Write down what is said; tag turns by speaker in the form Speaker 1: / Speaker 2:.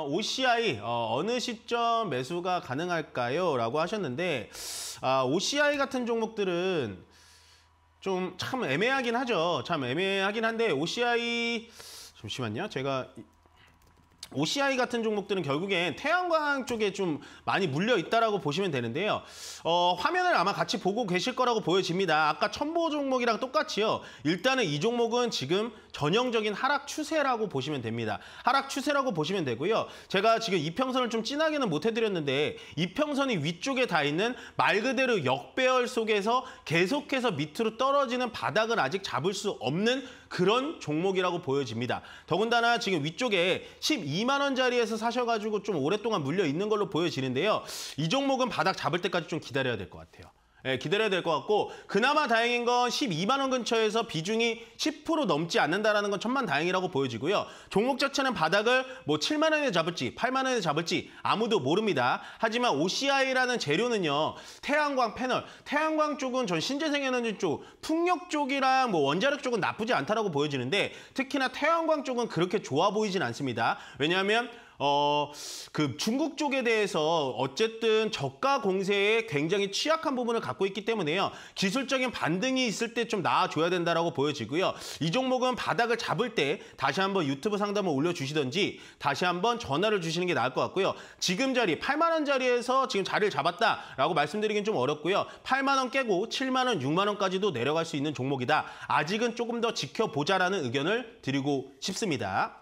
Speaker 1: 어, OCI 어, 느 시점 매수가 가능할까요? 라고 하셨는데 아, OCI 같은 종목들은 좀 참 애매하긴 하죠. 참 애매하긴 한데 OCI 잠시만요. 제가 OCI 같은 종목들은 결국엔 태양광 쪽에 좀 많이 물려 있다라고 보시면 되는데요. 어, 화면을 아마 같이 보고 계실 거라고 보여집니다. 아까 첨보 종목이랑 똑같이요. 일단은 이 종목은 지금 전형적인 하락 추세라고 보시면 됩니다. 하락 추세라고 보시면 되고요. 제가 지금 이평선을 좀 진하게는 못 해드렸는데 이평선이 위쪽에 다 있는 말 그대로 역배열 속에서 계속해서 밑으로 떨어지는 바닥은 아직 잡을 수 없는 그런 종목이라고 보여집니다. 더군다나 지금 위쪽에 12만 원짜리에서 사셔가지고 좀 오랫동안 물려 있는 걸로 보여지는데요. 이 종목은 바닥 잡을 때까지 좀 기다려야 될 것 같아요. 예, 기다려야 될 것 같고 그나마 다행인 건 12만 원 근처에서 비중이 10% 넘지 않는다라는 건 천만 다행이라고 보여지고요. 종목 자체는 바닥을 뭐 7만 원에 잡을지 8만 원에 잡을지 아무도 모릅니다. 하지만 OCI라는 재료는요. 태양광 패널, 태양광 쪽은 전 신재생에너지 쪽, 풍력 쪽이랑 뭐 원자력 쪽은 나쁘지 않다라고 보여지는데 특히나 태양광 쪽은 그렇게 좋아 보이진 않습니다. 왜냐하면 어, 그 중국 쪽에 대해서 어쨌든 저가 공세에 굉장히 취약한 부분을 갖고 있기 때문에요. 기술적인 반등이 있을 때 좀 나아줘야 된다라고 보여지고요. 이 종목은 바닥을 잡을 때 다시 한번 유튜브 상담을 올려주시던지 다시 한번 전화를 주시는 게 나을 것 같고요. 지금 자리 8만 원 자리에서 지금 자리를 잡았다라고 말씀드리긴 좀 어렵고요. 8만 원 깨고 7만 원, 6만 원까지도 내려갈 수 있는 종목이다. 아직은 조금 더 지켜보자라는 의견을 드리고 싶습니다.